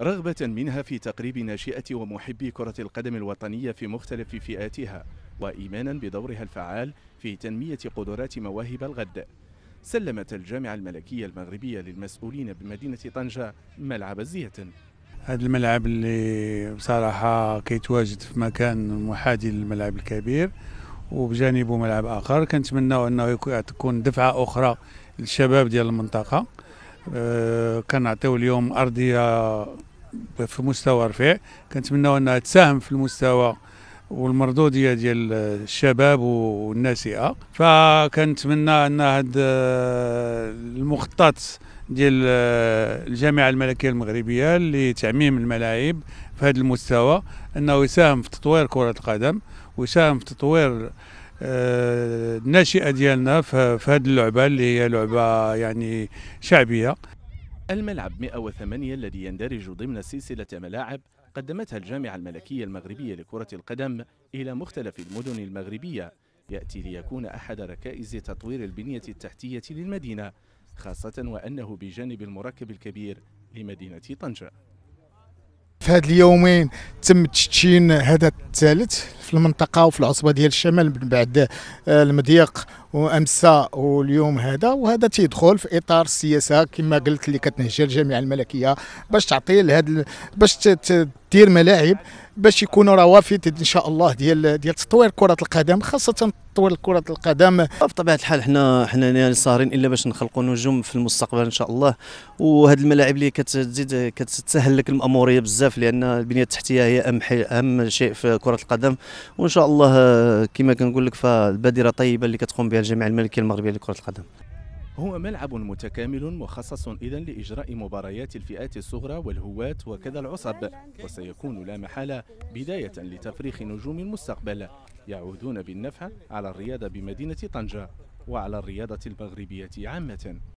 رغبة منها في تقريب ناشئة ومحبي كرة القدم الوطنية في مختلف فئاتها وإيمانا بدورها الفعال في تنمية قدرات مواهب الغد سلمت الجامعة الملكية المغربية للمسؤولين بمدينة طنجة ملعب الزيتن هذا الملعب اللي بصراحة كيتواجد في مكان محادي للملعب الكبير وبجانبه ملعب آخر كنتمناو أنه يكون دفعة أخرى للشباب ديال المنطقة آه، كنعطيو اليوم ارضيه آه، في مستوى رفيع كنتمناو انها تساهم في المستوى والمردوديه ديال الشباب والناشئه فكنتمنى ان هذا آه، المخطط ديال الجامعه الملكيه المغربيه لتعميم الملاعب في هذا المستوى انه يساهم في تطوير كره القدم ويساهم في تطوير آه، الناشئه ديالنا في هذه اللعبه اللي هي لعبه يعني شعبيه الملعب 108 الذي يندرج ضمن سلسله ملاعب قدمتها الجامعه الملكيه المغربيه لكره القدم الى مختلف المدن المغربيه ياتي ليكون احد ركائز تطوير البنيه التحتيه للمدينه خاصه وانه بجانب المركب الكبير لمدينه طنجه في هذه اليومين تم تشتين هذا الثالث المنطقه وفي العصبه ديال الشمال من بعد آه، المضيق وامسا واليوم هذا وهذا تيدخل في اطار السياسه كما قلت اللي كتنهجها الجامعه الملكيه باش تعطي لهذا باش تدير ملاعب باش يكونوا روافد ان شاء الله ديال ديال تطوير كره القدم خاصه تطوير كره القدم بطبيعه الحال حنا حنا ساهرين الا باش نخلقوا نجوم في المستقبل ان شاء الله وهاد الملاعب اللي كتزيد كتسهل لك الماموريه بزاف لان البنيه التحتيه هي اهم اهم شيء في كره القدم وان شاء الله كما كنقول لك فالبادره طيبه اللي كتقوم بها الجامعه الملكيه المغربيه لكره القدم هو ملعب متكامل مخصص إذا لإجراء مباريات الفئات الصغرى والهواة وكذا العصب وسيكون لا محالة بداية لتفريخ نجوم المستقبل يعودون بالنفع على الرياضة بمدينة طنجة وعلى الرياضة المغربية عامة